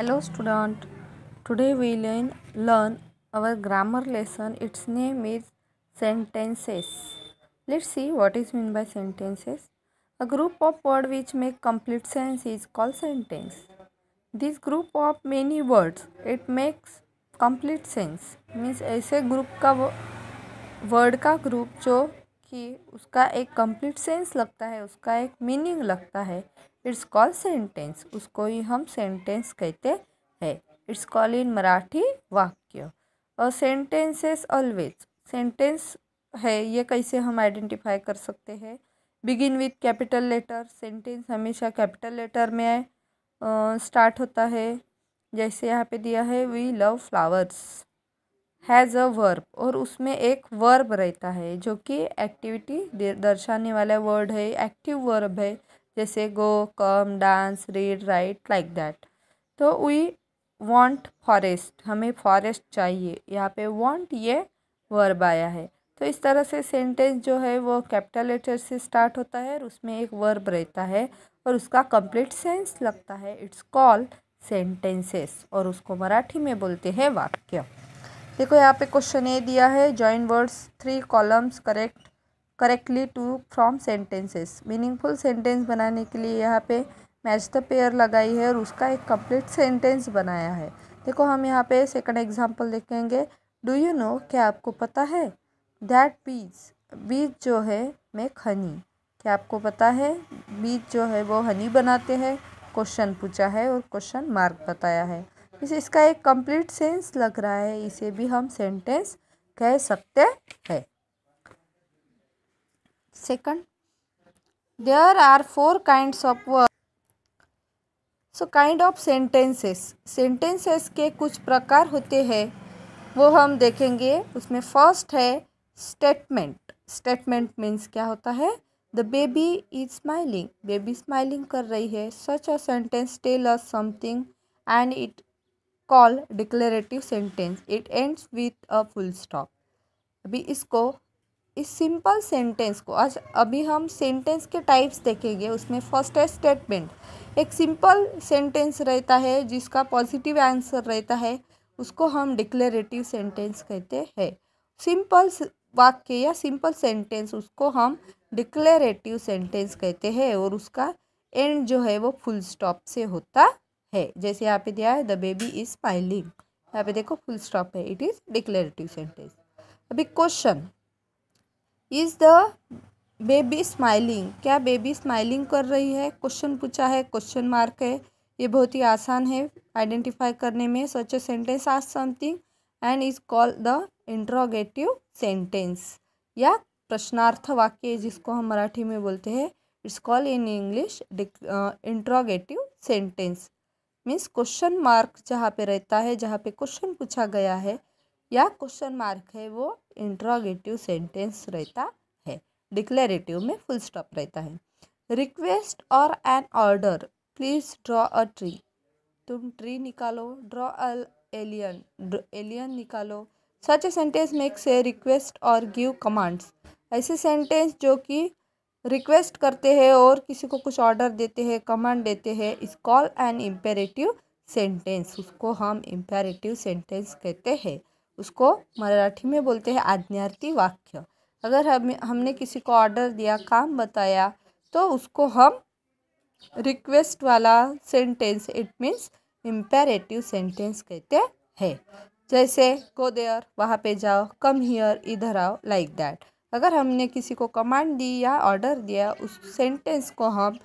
Hello student, today we learn, learn our grammar lesson. Its name is sentences. Let's see what is meant by sentences. A group of words which make complete sense is called sentence. This group of many words, it makes complete sense. Means ऐसे group का word का group जो कि उसका एक complete sense लगता है उसका एक meaning लगता है इट्स कॉल सेंटेंस उसको ही हम सेंटेंस कहते हैं इट्स कॉल इन मराठी वाक्य और सेंटेंसेस ऑलवेज सेंटेंस है ये कैसे हम आइडेंटिफाई कर सकते हैं begin with capital letter sentence हमेशा कैपिटल लेटर में स्टार्ट होता है जैसे यहाँ पे दिया है we love flowers has a verb और उसमें एक वर्ब रहता है जो कि एक्टिविटी दर्शाने वाला वर्ड है एक्टिव वर्ब है जैसे go come dance read write like that तो वी वांट फॉरेस्ट हमें फॉरेस्ट चाहिए यहाँ पे वांट ये वर्ब आया है तो इस तरह से सेंटेंस जो है वो कैपिटल लेटर से स्टार्ट होता है और उसमें एक वर्ब रहता है और उसका कंप्लीट सेंस लगता है इट्स कॉल सेंटेंसेस और उसको मराठी में बोलते हैं वाक्य देखो यहाँ पे क्वेश्चन ए दिया है join words three columns correct correctly to from sentences meaningful sentence बनाने के लिए यहाँ पे मैच द पेयर लगाई है और उसका एक कंप्लीट सेंटेंस बनाया है देखो हम यहाँ पे सेकंड एग्जांपल देखेंगे डू यू नो क्या आपको पता है दैट बीज बीज जो है मेक हनी क्या आपको पता है बीज जो है वो हनी बनाते हैं क्वेश्चन पूछा है और क्वेश्चन मार्क बताया है इस इसका एक कंप्लीट सेंस लग रहा है इसे भी हम सेंटेंस कह सकते हैं second there are four kinds of verbs so kind of sentences sentences के कुछ प्रकार होते हैं वो हम देखेंगे उसमें फर्स्ट है स्टेटमेंट स्टेटमेंट मीन्स क्या होता है the baby is smiling baby smiling कर रही है such a sentence tell us something and it call declarative sentence it ends with a full stop अभी इसको इस सिंपल सेंटेंस को आज अभी हम सेंटेंस के टाइप्स देखेंगे उसमें फर्स्ट है स्टेटमेंट एक सिंपल सेंटेंस रहता है जिसका पॉजिटिव आंसर रहता है उसको हम डिक्लेरेटिव सेंटेंस कहते हैं सिंपल वाक्य या सिंपल सेंटेंस उसको हम डिक्लेरेटिव सेंटेंस कहते हैं और उसका एंड जो है वो फुल स्टॉप से होता है जैसे यहाँ पे दिया है द बेबी इज़ स्माइलिंग यहाँ पे देखो फुल स्टॉप है इट इज़ डिक्लेरेटिव सेंटेंस अभी question is the baby smiling क्या बेबी स्माइलिंग कर रही है क्वेश्चन पूछा है क्वेश्चन मार्क है ये बहुत ही आसान है आइडेंटिफाई करने में सच ए सेंटेंस आज something and is call the interrogative sentence या प्रश्नार्थ वाक्य जिसको हम मराठी में बोलते हैं it's call in English interrogative sentence means question mark जहाँ पे रहता है जहाँ पे क्वेश्चन पूछा गया है या क्वेश्चन मार्क है वो इंट्रोगेटिव सेंटेंस रहता है डिक्लेरेटिव में फुल स्टॉप रहता है रिक्वेस्ट और an order please draw a tree तुम ट्री निकालो ड्रॉ अ एलियन एलियन निकालो such a sentence make say request और गिव कमांड्स ऐसे सेंटेंस जो कि रिक्वेस्ट करते हैं और किसी को कुछ ऑर्डर देते हैं कमांड देते हैं इस कॉल एन इम्पेरेटिव सेंटेंस उसको हम इम्पेरेटिव सेंटेंस कहते हैं उसको मराठी में बोलते हैं आज्ञार्थी वाक्य अगर हम हमने किसी को ऑर्डर दिया काम बताया तो उसको हम रिक्वेस्ट वाला sentence it means imperative sentence कहते हैं जैसे गो देयर वहाँ पे जाओ कम हियर इधर आओ लाइक दैट अगर हमने किसी को कमांड दी या ऑर्डर दिया उस सेंटेंस को हम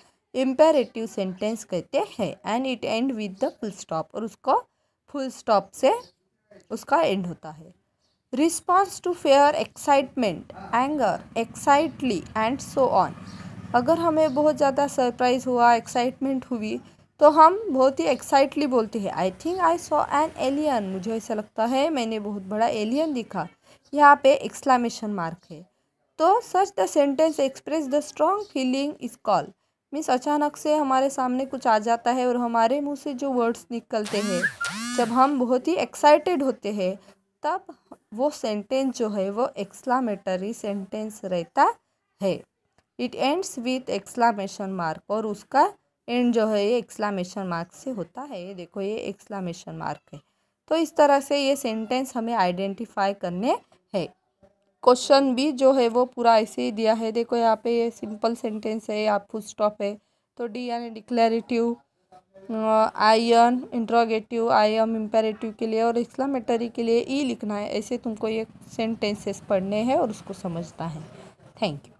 इम्पेरेटिव सेंटेंस कहते हैं and it end with the full stop और उसको फुल स्टॉप से उसका एंड होता है response to fear excitement anger excitedly and so on अगर हमें बहुत ज़्यादा सरप्राइज़ हुआ एक्साइटमेंट हुई तो हम बहुत ही एक्साइटली बोलते हैं I think I saw an alien मुझे ऐसा लगता है मैंने बहुत बड़ा एलियन दिखा यहाँ पे एक्सक्लामेशन मार्क है तो such the sentence express the strong feeling is called means अचानक से हमारे सामने कुछ आ जाता है और हमारे मुंह से जो वर्ड्स निकलते हैं जब हम बहुत ही एक्साइटेड होते हैं तब वो सेंटेंस जो है वो एक्सलामेटरी सेंटेंस रहता है it ends with exclamation mark और उसका एंड जो है ये एक्सलामेशन मार्क से होता है देखो ये एक्सलामेशन मार्क है तो इस तरह से ये सेंटेंस हमें आइडेंटिफाई करने हैं क्वेश्चन भी जो है वो पूरा ऐसे ही दिया है देखो यहाँ पे ये सिंपल सेंटेंस है या फुल स्टॉप है तो डी यानी declarative I N interrogative I M imperative के लिए और एक्सलामेटरी के लिए ई e लिखना है ऐसे तुमको ये सेंटेंसेस पढ़ने हैं और उसको समझना है थैंक यू